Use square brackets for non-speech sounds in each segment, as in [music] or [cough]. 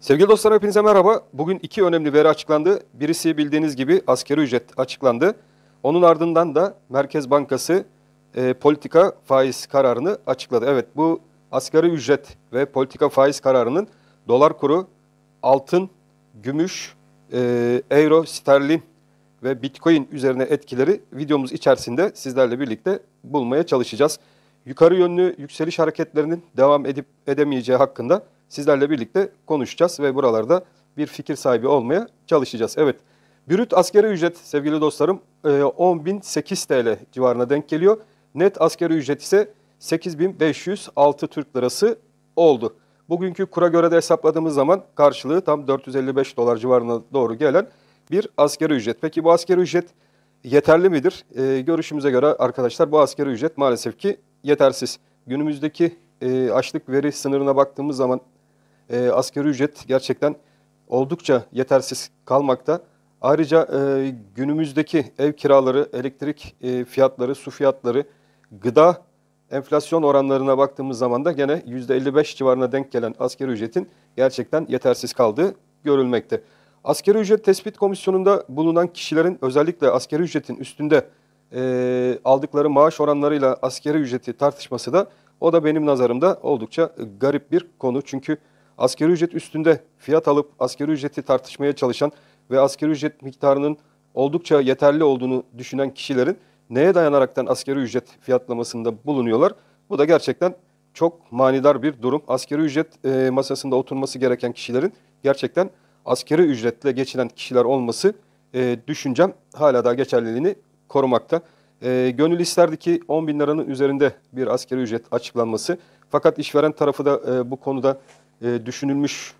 Sevgili dostlar hepinize merhaba. Bugün iki önemli veri açıklandı. Birisi bildiğiniz gibi askeri ücret açıklandı. Onun ardından da Merkez Bankası e, politika faiz kararını açıkladı. Evet bu asgari ücret ve politika faiz kararının dolar kuru, altın, gümüş, e, euro, sterlin ve bitcoin üzerine etkileri videomuz içerisinde sizlerle birlikte bulmaya çalışacağız. Yukarı yönlü yükseliş hareketlerinin devam edip edemeyeceği hakkında sizlerle birlikte konuşacağız ve buralarda bir fikir sahibi olmaya çalışacağız. Evet, brüt askeri ücret sevgili dostlarım 10.008 e, TL civarına denk geliyor. Net askeri ücret ise 8.506 Türk Lirası oldu. Bugünkü kura göre de hesapladığımız zaman karşılığı tam 455 dolar civarına doğru gelen bir askeri ücret. Peki bu askeri ücret yeterli midir? Ee, görüşümüze göre arkadaşlar bu askeri ücret maalesef ki yetersiz. Günümüzdeki e, açlık veri sınırına baktığımız zaman e, asgari ücret gerçekten oldukça yetersiz kalmakta. Ayrıca e, günümüzdeki ev kiraları, elektrik e, fiyatları, su fiyatları, gıda enflasyon oranlarına baktığımız zaman da gene %55 civarına denk gelen asgari ücretin gerçekten yetersiz kaldığı görülmekte. Asgari ücret tespit komisyonunda bulunan kişilerin özellikle asgari ücretin üstünde e, aldıkları maaş oranlarıyla asgari ücreti tartışması da o da benim nazarımda oldukça garip bir konu. Çünkü Asgari ücret üstünde fiyat alıp asgari ücreti tartışmaya çalışan ve asgari ücret miktarının oldukça yeterli olduğunu düşünen kişilerin neye dayanaraktan asgari ücret fiyatlamasında bulunuyorlar? Bu da gerçekten çok manidar bir durum. Asgari ücret e, masasında oturması gereken kişilerin gerçekten askeri ücretle geçinen kişiler olması e, düşüncem hala daha geçerliliğini korumakta. E, gönül isterdi ki 10 bin liranın üzerinde bir askeri ücret açıklanması. Fakat işveren tarafı da e, bu konuda e, düşünülmüş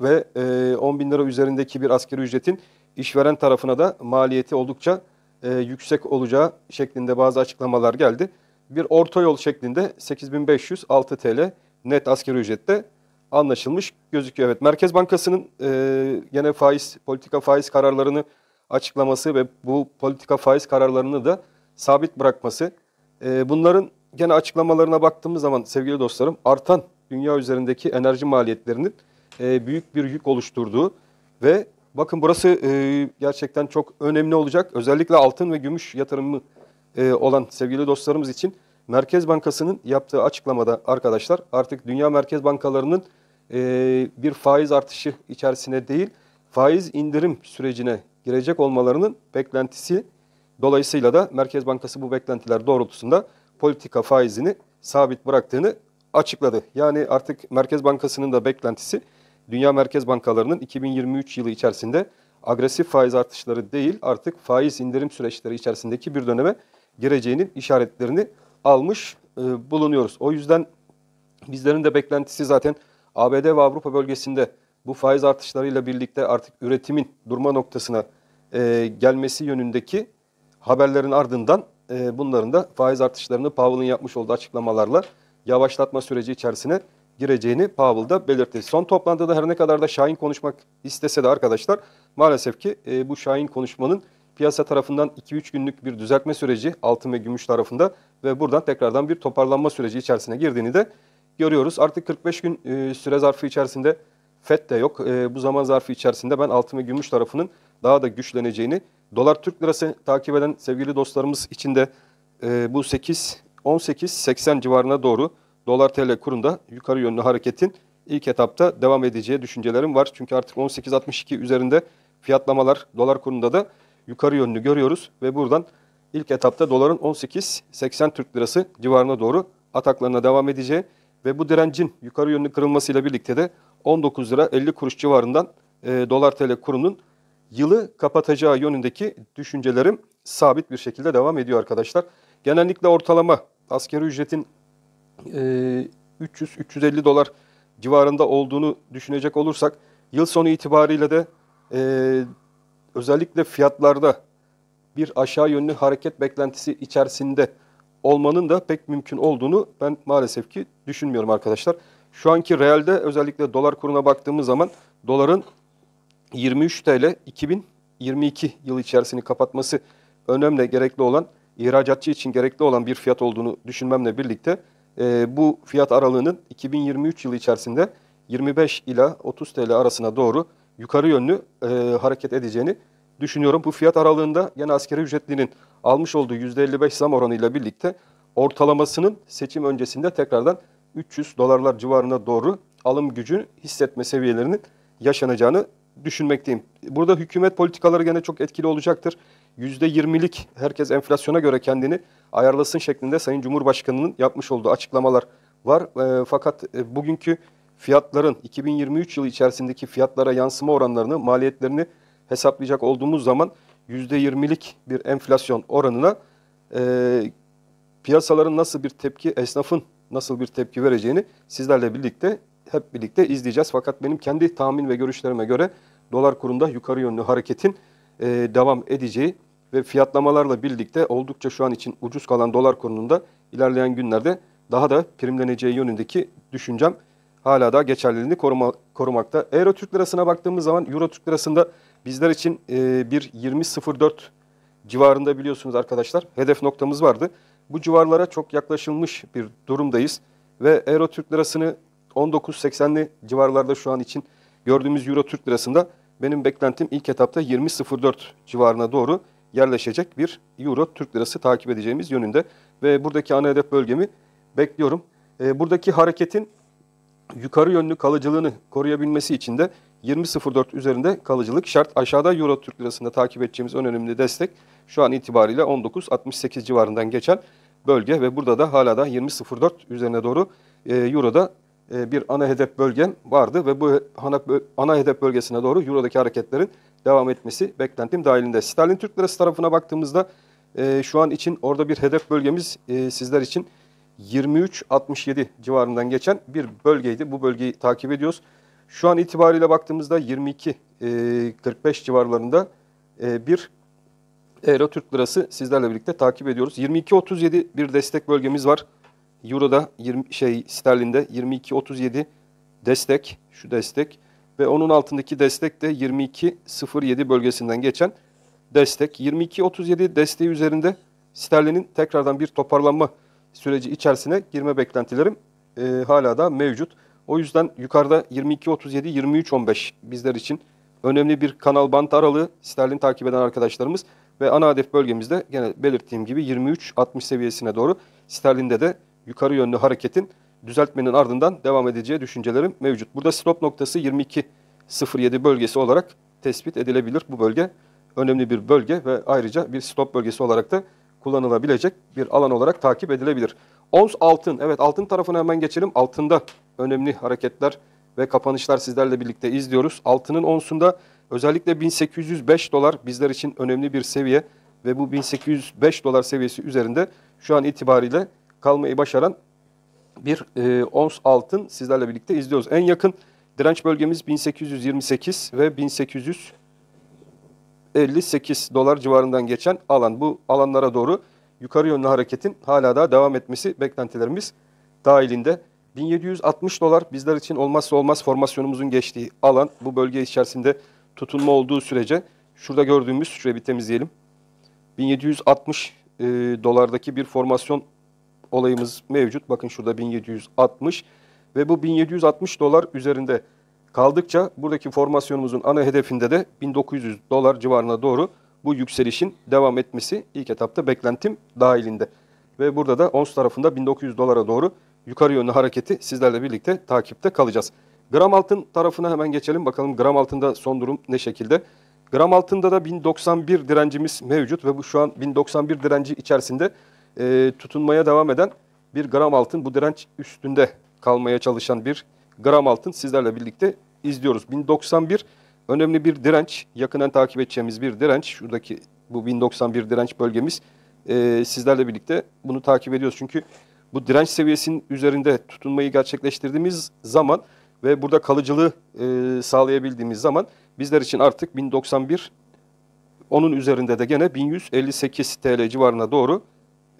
ve e, 10 bin lira üzerindeki bir askeri ücretin işveren tarafına da maliyeti oldukça e, yüksek olacağı şeklinde bazı açıklamalar geldi. Bir orta yol şeklinde 8506 TL net askeri ücrette anlaşılmış gözüküyor. Evet Merkez Bankası'nın e, gene faiz politika faiz kararlarını açıklaması ve bu politika faiz kararlarını da sabit bırakması. E, bunların gene açıklamalarına baktığımız zaman sevgili dostlarım artan dünya üzerindeki enerji maliyetlerinin e, büyük bir yük oluşturduğu ve bakın burası e, gerçekten çok önemli olacak. Özellikle altın ve gümüş yatırımı e, olan sevgili dostlarımız için Merkez Bankası'nın yaptığı açıklamada arkadaşlar artık dünya merkez bankalarının e, bir faiz artışı içerisine değil faiz indirim sürecine girecek olmalarının beklentisi Dolayısıyla da Merkez Bankası bu beklentiler doğrultusunda politika faizini sabit bıraktığını açıkladı. Yani artık Merkez Bankası'nın da beklentisi dünya merkez bankalarının 2023 yılı içerisinde agresif faiz artışları değil artık faiz indirim süreçleri içerisindeki bir döneme gireceğinin işaretlerini almış e, bulunuyoruz. O yüzden bizlerin de beklentisi zaten ABD ve Avrupa bölgesinde bu faiz artışlarıyla birlikte artık üretimin durma noktasına e, gelmesi yönündeki haberlerin ardından e, bunların da faiz artışlarını Powell'ın yapmış olduğu açıklamalarla yavaşlatma süreci içerisine gireceğini Powell da belirtti. Son toplantıda her ne kadar da Şahin konuşmak istese de arkadaşlar maalesef ki e, bu Şahin konuşmanın piyasa tarafından 2-3 günlük bir düzeltme süreci altın ve gümüş tarafında ve buradan tekrardan bir toparlanma süreci içerisine girdiğini de görüyoruz. Artık 45 gün e, süre zarfı içerisinde FED de yok. E, bu zaman zarfı içerisinde ben altın ve gümüş tarafının daha da güçleneceğini, dolar Türk lirası takip eden sevgili dostlarımız için de e, bu 8 18 80 civarına doğru dolar TL kurunda yukarı yönlü hareketin ilk etapta devam edeceği düşüncelerim var. Çünkü artık 18 62 üzerinde fiyatlamalar dolar kurunda da yukarı yönlü görüyoruz ve buradan ilk etapta doların 18 80 Türk Lirası civarına doğru ataklarına devam edeceği ve bu direncin yukarı yönlü kırılmasıyla birlikte de 19 lira 50 kuruş civarından e, dolar TL kurunun yılı kapatacağı yönündeki düşüncelerim sabit bir şekilde devam ediyor arkadaşlar. Genellikle ortalama asgari ücretin e, 300-350 dolar civarında olduğunu düşünecek olursak yıl sonu itibariyle de e, özellikle fiyatlarda bir aşağı yönlü hareket beklentisi içerisinde olmanın da pek mümkün olduğunu ben maalesef ki düşünmüyorum arkadaşlar. Şu anki realde özellikle dolar kuruna baktığımız zaman doların 23 TL 2022 yıl içerisini kapatması önemli gerekli olan ihracatçı için gerekli olan bir fiyat olduğunu düşünmemle birlikte e, bu fiyat aralığının 2023 yılı içerisinde 25 ila 30 TL arasına doğru yukarı yönlü e, hareket edeceğini düşünüyorum. Bu fiyat aralığında yine askeri ücretlinin almış olduğu %55 zam oranıyla birlikte ortalamasının seçim öncesinde tekrardan 300 dolarlar civarına doğru alım gücü hissetme seviyelerinin yaşanacağını düşünmekteyim. Burada hükümet politikaları gene çok etkili olacaktır. %20'lik herkes enflasyona göre kendini ayarlasın şeklinde Sayın Cumhurbaşkanı'nın yapmış olduğu açıklamalar var. E, fakat e, bugünkü fiyatların 2023 yılı içerisindeki fiyatlara yansıma oranlarını, maliyetlerini hesaplayacak olduğumuz zaman %20'lik bir enflasyon oranına e, piyasaların nasıl bir tepki, esnafın nasıl bir tepki vereceğini sizlerle birlikte hep birlikte izleyeceğiz. Fakat benim kendi tahmin ve görüşlerime göre dolar kurunda yukarı yönlü hareketin e, devam edeceği ve fiyatlamalarla birlikte oldukça şu an için ucuz kalan dolar kurununda ilerleyen günlerde daha da primleneceği yönündeki düşüncem hala da geçerliliğini koruma, korumakta. Euro Türk Lirası'na baktığımız zaman Euro Türk Lirası'nda bizler için e, bir 20.04 civarında biliyorsunuz arkadaşlar hedef noktamız vardı. Bu civarlara çok yaklaşılmış bir durumdayız ve Euro Türk Lirası'nı 19.80'li civarlarda şu an için gördüğümüz Euro Türk lirasında benim beklentim ilk etapta 20.04 civarına doğru yerleşecek bir Euro Türk lirası takip edeceğimiz yönünde. Ve buradaki ana hedef bölgemi bekliyorum. E, buradaki hareketin yukarı yönlü kalıcılığını koruyabilmesi için de 20.04 üzerinde kalıcılık şart. Aşağıda Euro Türk lirasında takip edeceğimiz en önemli destek şu an itibariyle 19.68 civarından geçen bölge ve burada da hala da 20.04 üzerine doğru e, Euro'da e, bir ana hedef bölgem vardı ve bu ana hedef bölgesine doğru Euro'daki hareketlerin devam etmesi beklentim dahilinde. Sterlin Türk Lirası tarafına baktığımızda e, şu an için orada bir hedef bölgemiz e, sizler için 23.67 civarından geçen bir bölgeydi. Bu bölgeyi takip ediyoruz. Şu an itibariyle baktığımızda 22.45 e, civarlarında bir Euro Türk Lirası sizlerle birlikte takip ediyoruz. 22.37 bir destek bölgemiz var. Euro'da 20 şey sterlinde 22.37 destek şu destek ve onun altındaki destek de 22.07 bölgesinden geçen destek. 22.37 desteği üzerinde sterlinin tekrardan bir toparlanma süreci içerisine girme beklentilerim e, hala da mevcut. O yüzden yukarıda 22.37-23.15 bizler için önemli bir kanal bant aralığı sterlin takip eden arkadaşlarımız ve ana hedef bölgemizde gene belirttiğim gibi 23.60 seviyesine doğru sterlinde de yukarı yönlü hareketin düzeltmenin ardından devam edeceği düşüncelerim mevcut. Burada stop noktası 22.07 bölgesi olarak tespit edilebilir. Bu bölge önemli bir bölge ve ayrıca bir stop bölgesi olarak da kullanılabilecek bir alan olarak takip edilebilir. Ons altın, evet altın tarafına hemen geçelim. Altında önemli hareketler ve kapanışlar sizlerle birlikte izliyoruz. Altının onsunda özellikle 1805 dolar bizler için önemli bir seviye ve bu 1805 dolar seviyesi üzerinde şu an itibariyle kalmayı başaran bir e, ons altın sizlerle birlikte izliyoruz. En yakın direnç bölgemiz 1828 ve 1858 dolar civarından geçen alan. Bu alanlara doğru yukarı yönlü hareketin hala daha devam etmesi beklentilerimiz dahilinde. 1760 dolar bizler için olmazsa olmaz formasyonumuzun geçtiği alan. Bu bölge içerisinde tutunma olduğu sürece şurada gördüğümüz, şuraya bir temizleyelim. 1760 e, dolardaki bir formasyon olayımız mevcut. Bakın şurada 1760 ve bu 1760 dolar üzerinde kaldıkça buradaki formasyonumuzun ana hedefinde de 1900 dolar civarına doğru bu yükselişin devam etmesi ilk etapta beklentim dahilinde. Ve burada da ons tarafında 1900 dolara doğru yukarı yönlü hareketi sizlerle birlikte takipte kalacağız. Gram altın tarafına hemen geçelim. Bakalım gram altında son durum ne şekilde? Gram altında da 1091 direncimiz mevcut ve bu şu an 1091 direnci içerisinde e, tutunmaya devam eden bir gram altın bu direnç üstünde kalmaya çalışan bir gram altın sizlerle birlikte izliyoruz. 1091 önemli bir direnç, yakından takip edeceğimiz bir direnç. Şuradaki bu 1091 direnç bölgemiz e, sizlerle birlikte bunu takip ediyoruz. Çünkü bu direnç seviyesinin üzerinde tutunmayı gerçekleştirdiğimiz zaman ve burada kalıcılığı e, sağlayabildiğimiz zaman bizler için artık 1091 onun üzerinde de gene 1158 TL civarına doğru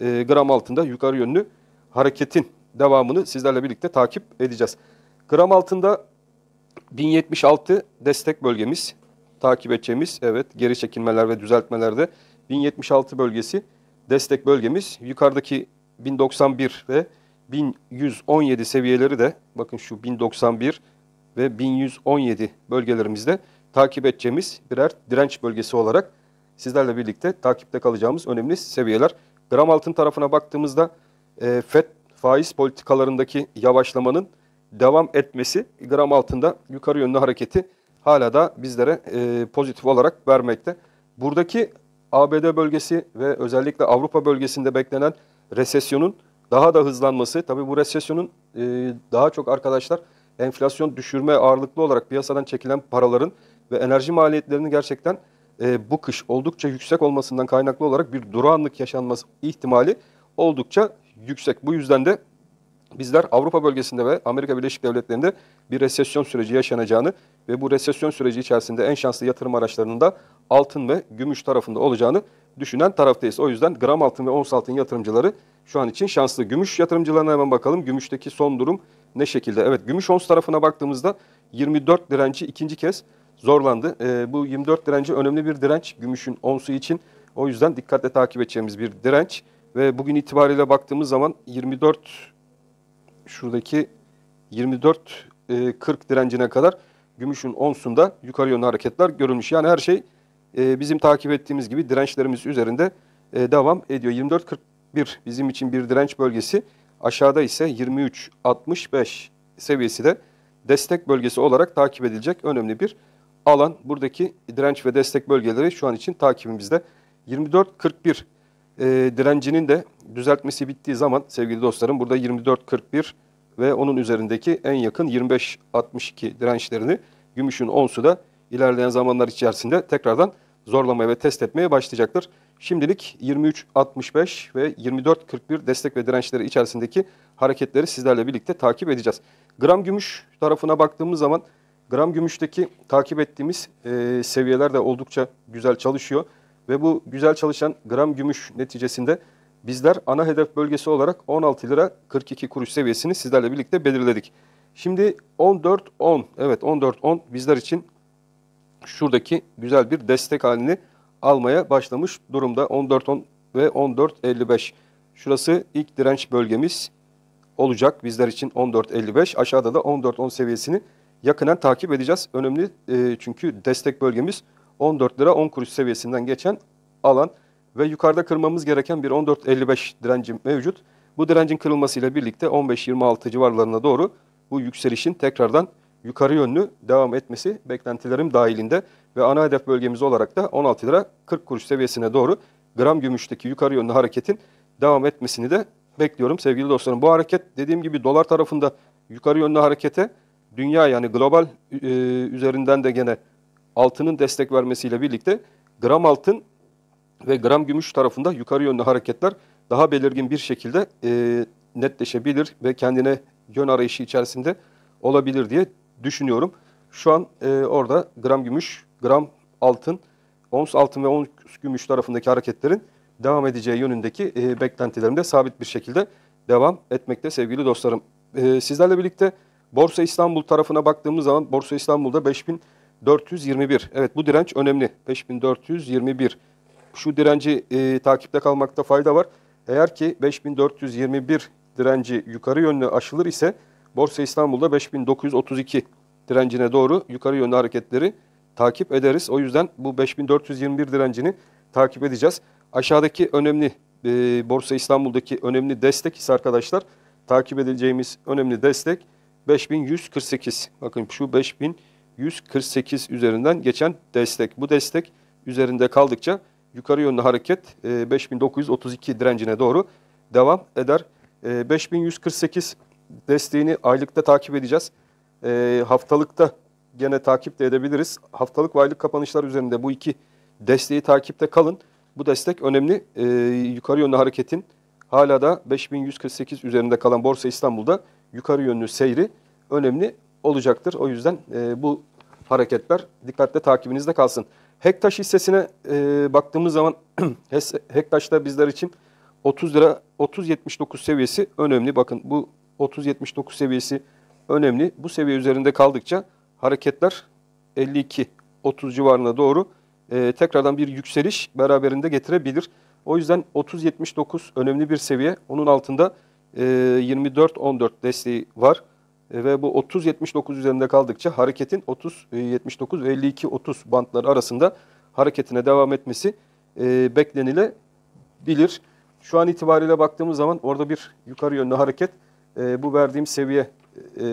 e, gram altında yukarı yönlü hareketin devamını sizlerle birlikte takip edeceğiz. Gram altında 1076 destek bölgemiz takip edeceğimiz evet geri çekilmeler ve düzeltmelerde 1076 bölgesi destek bölgemiz. Yukarıdaki 1091 ve 1117 seviyeleri de bakın şu 1091 ve 1117 bölgelerimizde takip edeceğimiz birer direnç bölgesi olarak sizlerle birlikte takipte kalacağımız önemli seviyeler. Gram altın tarafına baktığımızda e, FED faiz politikalarındaki yavaşlamanın devam etmesi gram altında yukarı yönlü hareketi hala da bizlere e, pozitif olarak vermekte. Buradaki ABD bölgesi ve özellikle Avrupa bölgesinde beklenen resesyonun daha da hızlanması, tabii bu resesyonun e, daha çok arkadaşlar enflasyon düşürme ağırlıklı olarak piyasadan çekilen paraların ve enerji maliyetlerinin gerçekten e, bu kış oldukça yüksek olmasından kaynaklı olarak bir durağanlık yaşanması ihtimali oldukça yüksek. Bu yüzden de bizler Avrupa bölgesinde ve Amerika Birleşik Devletleri'nde bir resesyon süreci yaşanacağını ve bu resesyon süreci içerisinde en şanslı yatırım araçlarının da altın ve gümüş tarafında olacağını düşünen taraftayız. O yüzden gram altın ve ons altın yatırımcıları şu an için şanslı. Gümüş yatırımcılarına hemen bakalım. Gümüşteki son durum ne şekilde? Evet gümüş ons tarafına baktığımızda 24 direnci ikinci kez zorlandı. E, bu 24 direnci önemli bir direnç gümüşün onsu için. O yüzden dikkatle takip edeceğimiz bir direnç. Ve bugün itibariyle baktığımız zaman 24 şuradaki 24 e, 40 direncine kadar gümüşün onsunda yukarı yönlü hareketler görülmüş. Yani her şey e, bizim takip ettiğimiz gibi dirençlerimiz üzerinde e, devam ediyor. 24-41 bizim için bir direnç bölgesi. Aşağıda ise 23-65 seviyesi de destek bölgesi olarak takip edilecek önemli bir alan buradaki direnç ve destek bölgeleri şu an için takibimizde. 24.41 e, direncinin de düzeltmesi bittiği zaman sevgili dostlarım burada 24.41 ve onun üzerindeki en yakın 25.62 dirençlerini gümüşün onsu da ilerleyen zamanlar içerisinde tekrardan zorlamaya ve test etmeye başlayacaktır. Şimdilik 23.65 ve 24.41 destek ve dirençleri içerisindeki hareketleri sizlerle birlikte takip edeceğiz. Gram gümüş tarafına baktığımız zaman Gram gümüşteki takip ettiğimiz e, seviyeler de oldukça güzel çalışıyor. Ve bu güzel çalışan gram gümüş neticesinde bizler ana hedef bölgesi olarak 16 lira 42 kuruş seviyesini sizlerle birlikte belirledik. Şimdi 14 10 evet 14 10 bizler için şuradaki güzel bir destek halini almaya başlamış durumda. 14 10 ve 14 55 şurası ilk direnç bölgemiz olacak bizler için 14 55 aşağıda da 14 10 seviyesini yakından takip edeceğiz. Önemli e, çünkü destek bölgemiz 14 lira 10 kuruş seviyesinden geçen alan ve yukarıda kırmamız gereken bir 14.55 direnci mevcut. Bu direncin kırılmasıyla birlikte 15-26 civarlarına doğru bu yükselişin tekrardan yukarı yönlü devam etmesi beklentilerim dahilinde ve ana hedef bölgemiz olarak da 16 lira 40 kuruş seviyesine doğru gram gümüşteki yukarı yönlü hareketin devam etmesini de bekliyorum sevgili dostlarım. Bu hareket dediğim gibi dolar tarafında yukarı yönlü harekete dünya yani global e, üzerinden de gene altının destek vermesiyle birlikte gram altın ve gram gümüş tarafında yukarı yönlü hareketler daha belirgin bir şekilde e, netleşebilir ve kendine yön arayışı içerisinde olabilir diye düşünüyorum. Şu an e, orada gram gümüş, gram altın, ons altın ve ons gümüş tarafındaki hareketlerin devam edeceği yönündeki e, beklentilerim sabit bir şekilde devam etmekte sevgili dostlarım. E, sizlerle birlikte Borsa İstanbul tarafına baktığımız zaman Borsa İstanbul'da 5421. Evet bu direnç önemli. 5421. Şu direnci e, takipte kalmakta fayda var. Eğer ki 5421 direnci yukarı yönlü aşılır ise Borsa İstanbul'da 5932 direncine doğru yukarı yönlü hareketleri takip ederiz. O yüzden bu 5421 direncini takip edeceğiz. Aşağıdaki önemli e, Borsa İstanbul'daki önemli destek ise arkadaşlar takip edileceğimiz önemli destek 5148. Bakın şu 5148 üzerinden geçen destek. Bu destek üzerinde kaldıkça yukarı yönlü hareket 5932 e, direncine doğru devam eder. 5148 e, desteğini aylıkta takip edeceğiz. E, haftalıkta gene takip de edebiliriz. Haftalık ve aylık kapanışlar üzerinde bu iki desteği takipte kalın. Bu destek önemli. Yukarı yönlü hareketin hala da 5148 üzerinde kalan Borsa İstanbul'da yukarı yönlü seyri önemli olacaktır. O yüzden e, bu hareketler dikkatle takibinizde kalsın. Hektaş hissesine e, baktığımız zaman [clears throat] Hektaş'ta bizler için 30 lira 30.79 seviyesi önemli. Bakın bu 30.79 seviyesi önemli. Bu seviye üzerinde kaldıkça hareketler 52 30 civarına doğru e, tekrardan bir yükseliş beraberinde getirebilir. O yüzden 30.79 önemli bir seviye. Onun altında 24-14 ee, desteği var. Ee, ve bu 30-79 üzerinde kaldıkça hareketin 30-79 ve 52-30 bantları arasında hareketine devam etmesi e, beklenilebilir. Şu an itibariyle baktığımız zaman orada bir yukarı yönlü hareket e, bu verdiğim seviye e,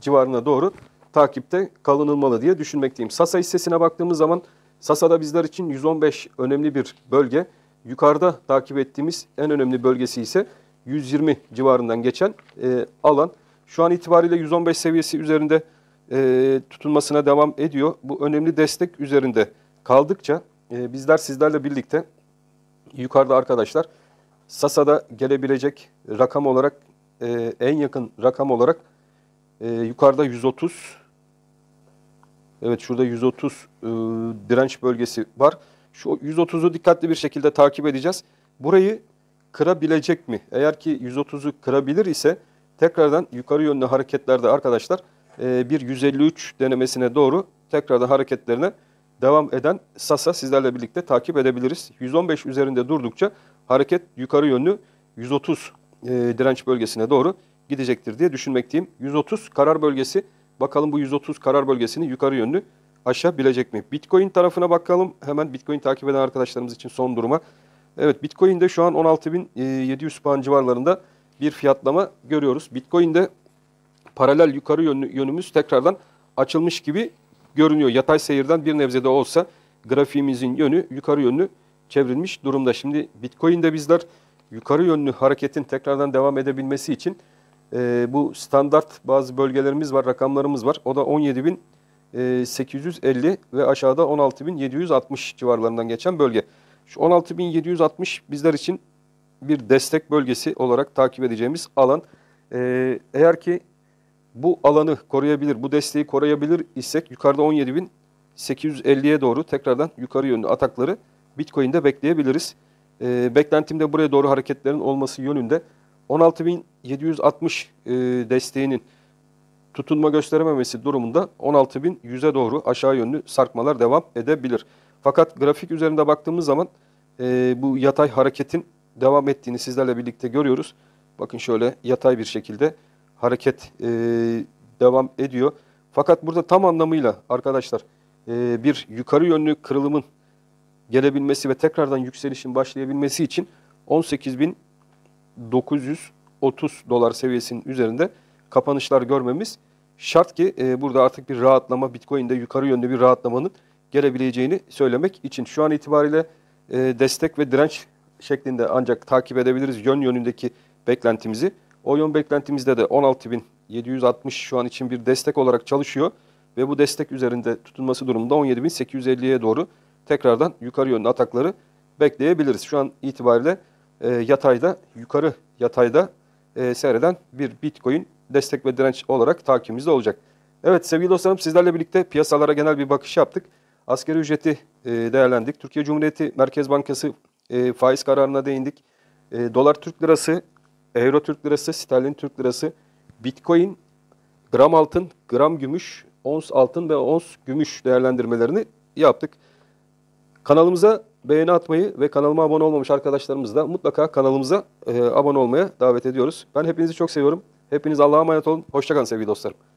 civarına doğru takipte kalınılmalı diye düşünmekteyim. Sasa hissesine baktığımız zaman Sasa'da bizler için 115 önemli bir bölge. Yukarıda takip ettiğimiz en önemli bölgesi ise 120 civarından geçen e, alan. Şu an itibariyle 115 seviyesi üzerinde e, tutunmasına devam ediyor. Bu önemli destek üzerinde kaldıkça e, bizler sizlerle birlikte yukarıda arkadaşlar Sasa'da gelebilecek rakam olarak e, en yakın rakam olarak e, yukarıda 130 Evet şurada 130 e, direnç bölgesi var. Şu 130'u dikkatli bir şekilde takip edeceğiz. Burayı kırabilecek mi? Eğer ki 130'u kırabilir ise tekrardan yukarı yönlü hareketlerde arkadaşlar e, bir 153 denemesine doğru tekrardan hareketlerine devam eden Sasa sizlerle birlikte takip edebiliriz. 115 üzerinde durdukça hareket yukarı yönlü 130 e, direnç bölgesine doğru gidecektir diye düşünmekteyim. 130 karar bölgesi bakalım bu 130 karar bölgesini yukarı yönlü aşabilecek mi? Bitcoin tarafına bakalım. Hemen Bitcoin takip eden arkadaşlarımız için son duruma. Evet Bitcoin'de şu an 16.700 e, puan civarlarında bir fiyatlama görüyoruz. Bitcoin'de paralel yukarı yönlü, yönümüz tekrardan açılmış gibi görünüyor. Yatay seyirden bir nebze olsa grafiğimizin yönü yukarı yönlü çevrilmiş durumda. Şimdi Bitcoin'de bizler yukarı yönlü hareketin tekrardan devam edebilmesi için e, bu standart bazı bölgelerimiz var, rakamlarımız var. O da 17.850 e, ve aşağıda 16.760 civarlarından geçen bölge. Şu 16760 bizler için bir destek bölgesi olarak takip edeceğimiz alan. Ee, eğer ki bu alanı koruyabilir, bu desteği koruyabilir isek yukarıda 17.850'ye doğru tekrardan yukarı yönlü atakları Bitcoin'de bekleyebiliriz. Ee, beklentimde buraya doğru hareketlerin olması yönünde 16.760 e, desteğinin tutunma gösterememesi durumunda 16.100'e doğru aşağı yönlü sarkmalar devam edebilir. Fakat grafik üzerinde baktığımız zaman e, bu yatay hareketin devam ettiğini sizlerle birlikte görüyoruz. Bakın şöyle yatay bir şekilde hareket e, devam ediyor. Fakat burada tam anlamıyla arkadaşlar e, bir yukarı yönlü kırılımın gelebilmesi ve tekrardan yükselişin başlayabilmesi için 18.930 dolar seviyesinin üzerinde kapanışlar görmemiz şart ki e, burada artık bir rahatlama Bitcoin'de yukarı yönlü bir rahatlamanın gelebileceğini söylemek için. Şu an itibariyle e, destek ve direnç şeklinde ancak takip edebiliriz yön yönündeki beklentimizi. O yön beklentimizde de 16.760 şu an için bir destek olarak çalışıyor ve bu destek üzerinde tutunması durumunda 17.850'ye doğru tekrardan yukarı yönlü atakları bekleyebiliriz. Şu an itibariyle e, yatayda, yukarı yatayda e, seyreden bir Bitcoin destek ve direnç olarak takibimizde olacak. Evet sevgili dostlarım sizlerle birlikte piyasalara genel bir bakış yaptık. Asgari ücreti e, değerlendik. Türkiye Cumhuriyeti Merkez Bankası e, faiz kararına değindik. E, dolar Türk lirası, euro Türk lirası, sterlin Türk lirası, bitcoin, gram altın, gram gümüş, ons altın ve ons gümüş değerlendirmelerini yaptık. Kanalımıza beğeni atmayı ve kanalıma abone olmamış arkadaşlarımız da mutlaka kanalımıza abone olmaya davet ediyoruz. Ben hepinizi çok seviyorum. Hepiniz Allah'a emanet olun. Hoşçakalın sevgili dostlarım.